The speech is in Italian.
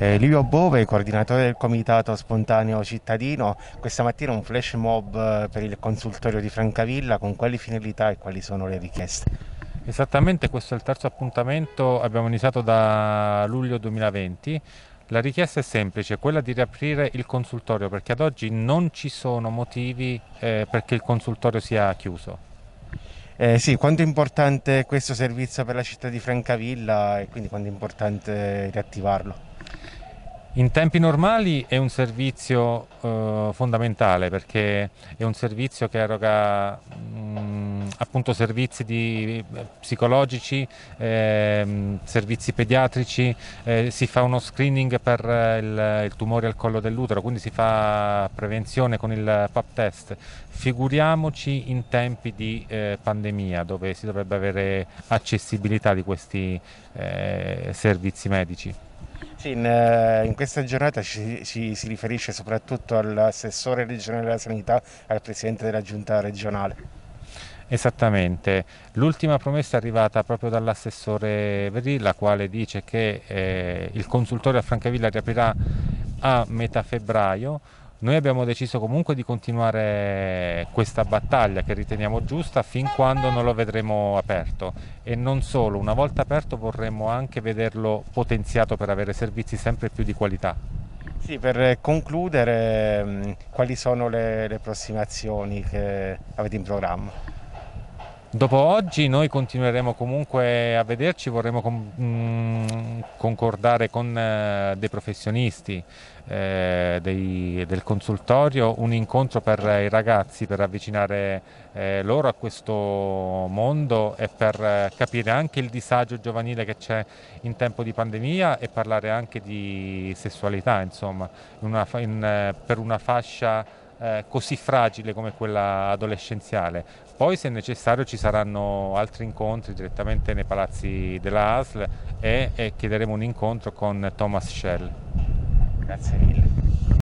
Eh, Livio Bove, coordinatore del comitato spontaneo cittadino, questa mattina un flash mob eh, per il consultorio di Francavilla, con quali finalità e quali sono le richieste? Esattamente, questo è il terzo appuntamento, abbiamo iniziato da luglio 2020, la richiesta è semplice, quella di riaprire il consultorio perché ad oggi non ci sono motivi eh, perché il consultorio sia chiuso. Eh, sì, quanto è importante questo servizio per la città di Francavilla e quindi quanto è importante riattivarlo? In tempi normali è un servizio eh, fondamentale perché è un servizio che eroga mh, mm, appunto servizi di, eh, psicologici, eh, servizi pediatrici, eh, si fa uno screening per eh, il, il, tumore al collo dell'utero, quindi si fa prevenzione con il pap test. Figuriamoci in tempi di eh, pandemia dove si dovrebbe avere accessibilità di questi servizi medici. Sì, in, eh, in, questa giornata ci, ci, si riferisce soprattutto all'assessore regionale della sanità al presidente della giunta regionale. Esattamente, l'ultima promessa è arrivata proprio dall'assessore Verì, la quale dice che eh, il consultorio a Francavilla riaprirà a metà febbraio, noi abbiamo deciso comunque di continuare questa battaglia che riteniamo giusta fin quando non lo vedremo aperto e non solo, una volta aperto vorremmo anche vederlo potenziato per avere servizi sempre più di qualità. Sì, per concludere, mm, quali sono le, le prossime azioni che avete in programma? Dopo oggi noi continueremo comunque a vederci, vorremmo mm, concordare con eh, dei professionisti eh, dei, del consultorio un incontro per eh, i ragazzi per avvicinare eh, loro a questo mondo e per eh, capire anche il disagio giovanile che c'è in tempo di pandemia e parlare anche di sessualità insomma una, in, per una fascia eh, così fragile come quella adolescenziale. Poi se necessario ci saranno altri incontri direttamente nei palazzi della ASL e, e chiederemo un incontro con Thomas Schell. Grazie mille.